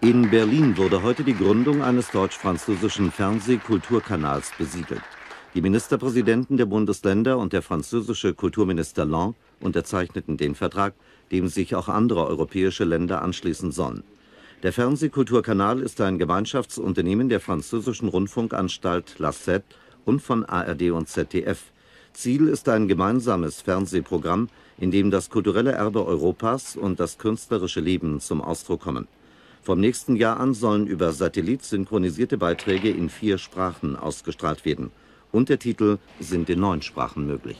In Berlin wurde heute die Gründung eines deutsch-französischen Fernsehkulturkanals besiegelt. Die Ministerpräsidenten der Bundesländer und der französische Kulturminister Lang unterzeichneten den Vertrag, dem sich auch andere europäische Länder anschließen sollen. Der Fernsehkulturkanal ist ein Gemeinschaftsunternehmen der französischen Rundfunkanstalt La Sette und von ARD und ZDF. Ziel ist ein gemeinsames Fernsehprogramm, in dem das kulturelle Erbe Europas und das künstlerische Leben zum Ausdruck kommen. Vom nächsten Jahr an sollen über Satellit synchronisierte Beiträge in vier Sprachen ausgestrahlt werden. Untertitel sind in neun Sprachen möglich.